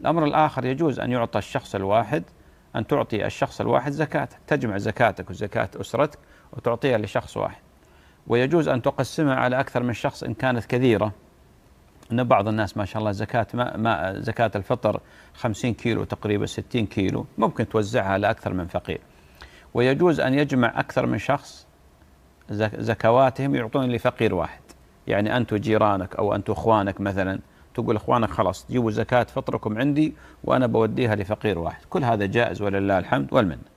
الأمر الآخر يجوز أن يعطى الشخص الواحد أن تعطي الشخص الواحد زكاتك تجمع زكاتك وزكاة أسرتك وتعطيها لشخص واحد ويجوز أن تقسمها على أكثر من شخص إن كانت كثيرة أن بعض الناس ما شاء الله زكاة ما, ما زكاة الفطر 50 كيلو تقريبا 60 كيلو ممكن توزعها على أكثر من فقير ويجوز أن يجمع أكثر من شخص زكواتهم يعطون لفقير واحد يعني أنت جيرانك أو أنت أخوانك مثلا تقول اخوانك خلاص جيبوا زكاه فطركم عندي وانا بوديها لفقير واحد كل هذا جائز ولله الحمد والمنه